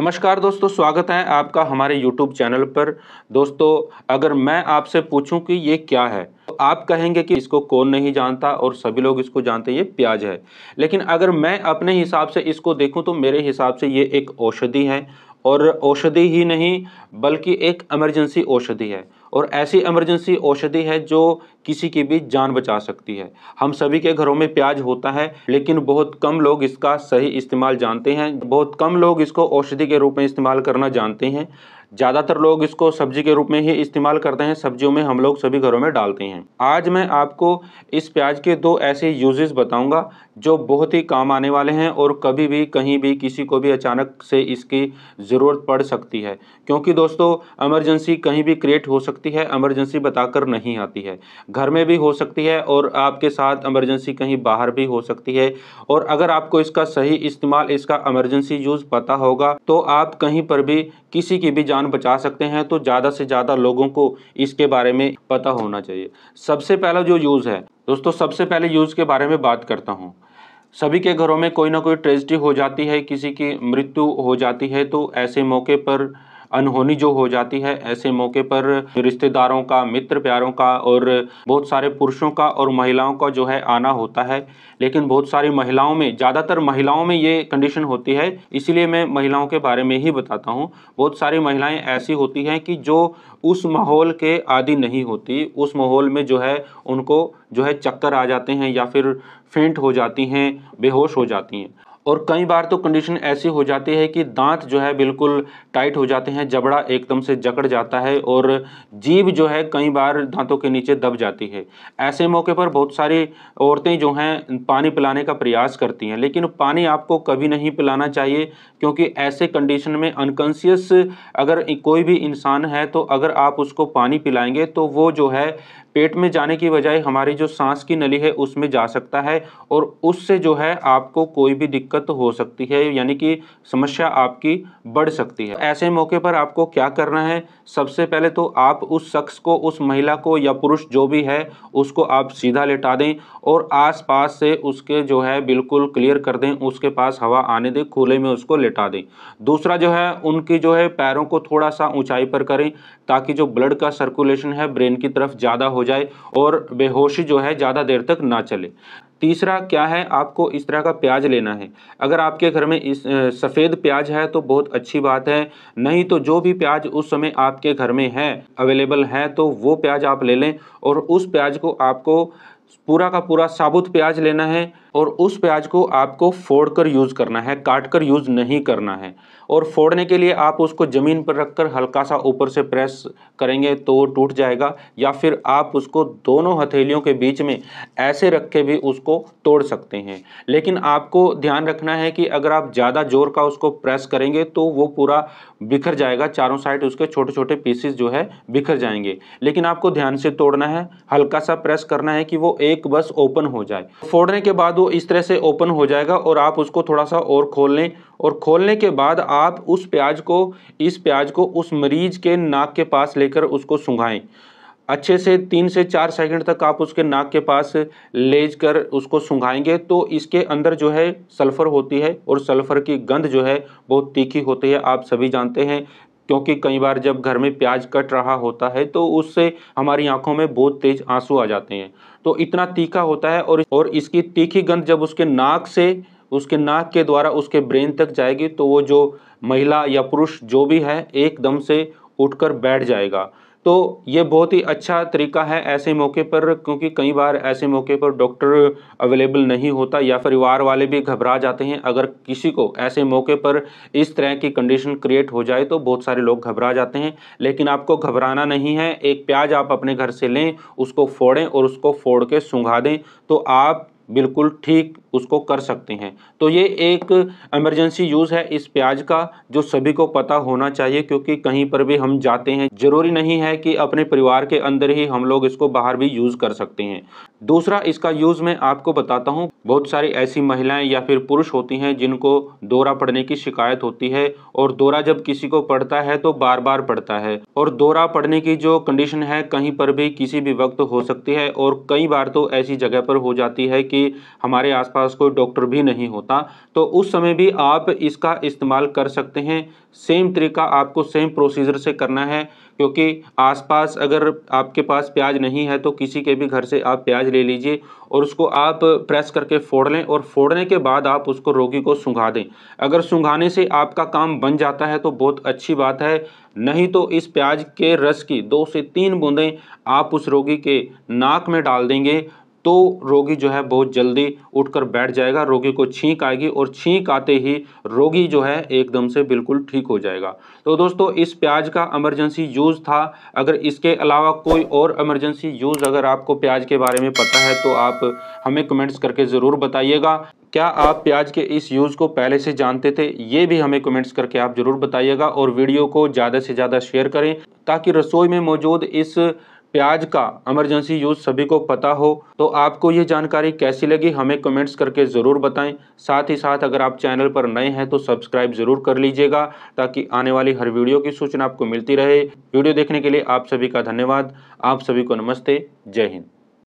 नमस्कार दोस्तों स्वागत है आपका हमारे यूट्यूब चैनल पर दोस्तों अगर मैं आपसे पूछूं कि ये क्या है तो आप कहेंगे कि इसको कौन नहीं जानता और सभी लोग इसको जानते ये प्याज है लेकिन अगर मैं अपने हिसाब से इसको देखूं तो मेरे हिसाब से ये एक औषधि है और औषधि ही नहीं बल्कि एक इमरजेंसी औषधि है और ऐसी इमरजेंसी औषधि है जो किसी की भी जान बचा सकती है हम सभी के घरों में प्याज होता है लेकिन बहुत कम लोग इसका सही इस्तेमाल जानते हैं बहुत कम लोग इसको औषधि के रूप में इस्तेमाल करना जानते हैं ज़्यादातर लोग इसको सब्जी के रूप में ही इस्तेमाल करते हैं सब्जियों में हम लोग सभी घरों में डालते हैं आज मैं आपको इस प्याज के दो ऐसे यूजेस बताऊंगा जो बहुत ही काम आने वाले हैं और कभी भी कहीं भी किसी को भी अचानक से इसकी ज़रूरत पड़ सकती है क्योंकि दोस्तों एमरजेंसी कहीं भी क्रिएट हो सकती है एमरजेंसी बताकर नहीं आती है घर में भी हो सकती है और आपके साथ एमरजेंसी कहीं बाहर भी हो सकती है और अगर आपको इसका सही इस्तेमाल इसका एमरजेंसी यूज़ पता होगा तो आप कहीं पर भी किसी की भी जान बचा सकते हैं तो ज़्यादा से ज़्यादा लोगों को इसके बारे में पता होना चाहिए सबसे पहला जो यूज़ है दोस्तों सबसे पहले यूज़ के बारे में बात करता हूँ सभी के घरों में कोई ना कोई ट्रेजिडी हो जाती है किसी की मृत्यु हो जाती है तो ऐसे मौके पर अनहोनी जो हो जाती है ऐसे मौके पर रिश्तेदारों का मित्र प्यारों का और बहुत सारे पुरुषों का और महिलाओं का जो है आना होता है लेकिन बहुत सारी महिलाओं में ज़्यादातर महिलाओं में ये कंडीशन होती है इसलिए मैं महिलाओं के बारे में ही बताता हूँ बहुत सारी महिलाएं ऐसी होती हैं कि जो उस माहौल के आदि नहीं होती उस माहौल में जो है उनको जो है चक्कर आ जाते हैं या फिर फेंट हो जाती हैं बेहोश हो जाती हैं और कई बार तो कंडीशन ऐसी हो जाती है कि दांत जो है बिल्कुल टाइट हो जाते हैं जबड़ा एकदम से जकड़ जाता है और जीभ जो है कई बार दांतों के नीचे दब जाती है ऐसे मौके पर बहुत सारी औरतें जो हैं पानी पिलाने का प्रयास करती हैं लेकिन पानी आपको कभी नहीं पिलाना चाहिए क्योंकि ऐसे कंडीशन में अनकॉन्सियस अगर कोई भी इंसान है तो अगर आप उसको पानी पिलाएंगे तो वो जो है पेट में जाने की बजाय हमारी जो सांस की नली है उसमें जा सकता है और उससे जो है आपको कोई भी दिक्कत हो सकती है यानी कि समस्या आपकी बढ़ सकती है ऐसे मौके पर आपको क्या करना है सबसे पहले तो आप उस शख्स को उस महिला को या पुरुष जो भी है उसको आप सीधा लेटा दें और पास से उसके जो है बिल्कुल क्लियर कर दें उसके पास हवा आने दें खुले में उसको लेटा दें दूसरा जो है उनकी जो है पैरों को थोड़ा सा ऊंचाई पर करें ताकि जो ब्लड का सर्कुलेशन है ब्रेन की तरफ ज़्यादा हो हो जाए और बेहोशी जो है ज़्यादा देर तक ना चले तीसरा क्या है आपको इस तरह का प्याज लेना है अगर आपके घर में इस सफ़ेद प्याज है तो बहुत अच्छी बात है नहीं तो जो भी प्याज उस समय आपके घर में है अवेलेबल है तो वो प्याज आप ले लें और उस प्याज को आपको पूरा का पूरा साबुत प्याज लेना है और उस प्याज को आपको फोड़ कर यूज़ करना है काट कर यूज़ नहीं करना है और फोड़ने के लिए आप उसको ज़मीन पर रख कर हल्का सा ऊपर से प्रेस करेंगे तो टूट जाएगा या फिर आप उसको दोनों हथेलियों के बीच में ऐसे रख के भी उसको तोड़ सकते हैं लेकिन आपको ध्यान रखना है कि अगर आप ज़्यादा ज़ोर का उसको प्रेस करेंगे तो वो पूरा बिखर जाएगा चारों साइड उसके छोटे छोटे पीसेस जो है बिखर जाएंगे लेकिन आपको ध्यान से तोड़ना है हल्का सा प्रेस करना है कि वो एक बस ओपन हो जाए फोड़ने के बाद वो इस तरह से ओपन हो जाएगा और आप उसको थोड़ा सा और खोल लें और खोलने के बाद आप उस प्याज को इस प्याज को उस मरीज़ के नाक के पास लेकर उसको सुंघाएं अच्छे से तीन से चार सेकंड तक आप उसके नाक के पास ले कर उसको सुंघाएंगे तो इसके अंदर जो है सल्फ़र होती है और सल्फ़र की गंध जो है बहुत तीखी होती है आप सभी जानते हैं क्योंकि कई बार जब घर में प्याज कट रहा होता है तो उससे हमारी आंखों में बहुत तेज आंसू आ जाते हैं तो इतना तीखा होता है और और इसकी तीखी गंध जब उसके नाक से उसके नाक के द्वारा उसके ब्रेन तक जाएगी तो वो जो महिला या पुरुष जो भी है एकदम से उठकर बैठ जाएगा तो ये बहुत ही अच्छा तरीका है ऐसे मौके पर क्योंकि कई बार ऐसे मौके पर डॉक्टर अवेलेबल नहीं होता या परिवार वाले भी घबरा जाते हैं अगर किसी को ऐसे मौके पर इस तरह की कंडीशन क्रिएट हो जाए तो बहुत सारे लोग घबरा जाते हैं लेकिन आपको घबराना नहीं है एक प्याज आप अपने घर से लें उसको फोड़ें और उसको फोड़ के सूंघा दें तो आप बिल्कुल ठीक उसको कर सकते हैं तो ये एक इमरजेंसी यूज़ है इस प्याज का जो सभी को पता होना चाहिए क्योंकि कहीं पर भी हम जाते हैं ज़रूरी नहीं है कि अपने परिवार के अंदर ही हम लोग इसको बाहर भी यूज़ कर सकते हैं दूसरा इसका यूज़ मैं आपको बताता हूँ बहुत सारी ऐसी महिलाएं या फिर पुरुष होती हैं जिनको दौरा पड़ने की शिकायत होती है और दौरा जब किसी को पड़ता है तो बार बार पड़ता है और दौरा पड़ने की जो कंडीशन है कहीं पर भी किसी भी वक्त हो सकती है और कई बार तो ऐसी जगह पर हो जाती है कि हमारे आसपास पास कोई डॉक्टर भी नहीं होता तो उस समय भी आप इसका इस्तेमाल कर सकते हैं सेम तरीका आपको सेम प्रोसीजर से करना है क्योंकि आसपास अगर आपके पास प्याज नहीं है तो किसी के भी घर से आप प्याज ले लीजिए और उसको आप प्रेस करके फोड़ लें और फोड़ने के बाद आप उसको रोगी को सूंघा दें अगर सूंघाने से आपका काम बन जाता है तो बहुत अच्छी बात है नहीं तो इस प्याज के रस की दो से तीन बूंदें आप उस रोगी के नाक में डाल देंगे तो रोगी जो है बहुत जल्दी उठकर बैठ जाएगा रोगी को छींक आएगी और छींक आते ही रोगी जो है एकदम से बिल्कुल ठीक हो जाएगा तो दोस्तों इस प्याज का इमरजेंसी यूज़ था अगर इसके अलावा कोई और इमरजेंसी यूज़ अगर आपको प्याज के बारे में पता है तो आप हमें कमेंट्स करके ज़रूर बताइएगा क्या आप प्याज के इस यूज़ को पहले से जानते थे ये भी हमें कमेंट्स करके आप ज़रूर बताइएगा और वीडियो को ज़्यादा से ज़्यादा शेयर करें ताकि रसोई में मौजूद इस प्याज का इमरजेंसी यूज़ सभी को पता हो तो आपको ये जानकारी कैसी लगी हमें कमेंट्स करके ज़रूर बताएं साथ ही साथ अगर आप चैनल पर नए हैं तो सब्सक्राइब ज़रूर कर लीजिएगा ताकि आने वाली हर वीडियो की सूचना आपको मिलती रहे वीडियो देखने के लिए आप सभी का धन्यवाद आप सभी को नमस्ते जय हिंद